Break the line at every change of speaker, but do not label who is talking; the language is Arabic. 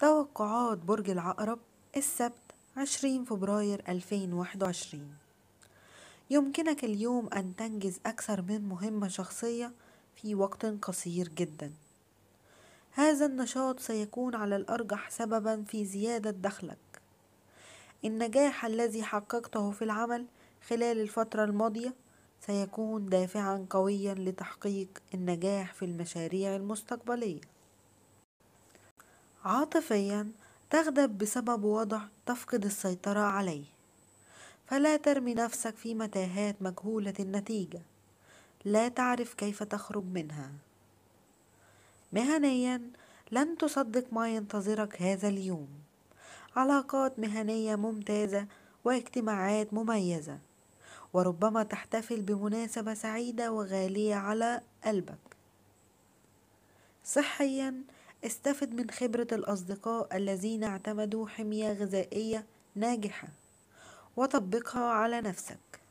توقعات برج العقرب السبت 20 فبراير 2021 يمكنك اليوم أن تنجز أكثر من مهمة شخصية في وقت قصير جدا هذا النشاط سيكون على الأرجح سببا في زيادة دخلك النجاح الذي حققته في العمل خلال الفترة الماضية سيكون دافعا قويا لتحقيق النجاح في المشاريع المستقبليه عاطفيا تغضب بسبب وضع تفقد السيطرة عليه فلا ترمي نفسك في متاهات مجهولة النتيجة لا تعرف كيف تخرج منها مهنيا لن تصدق ما ينتظرك هذا اليوم علاقات مهنية ممتازة واجتماعات مميزة وربما تحتفل بمناسبة سعيدة وغالية على قلبك صحيا استفد من خبرة الأصدقاء الذين اعتمدوا حمية غذائية ناجحة وطبقها على نفسك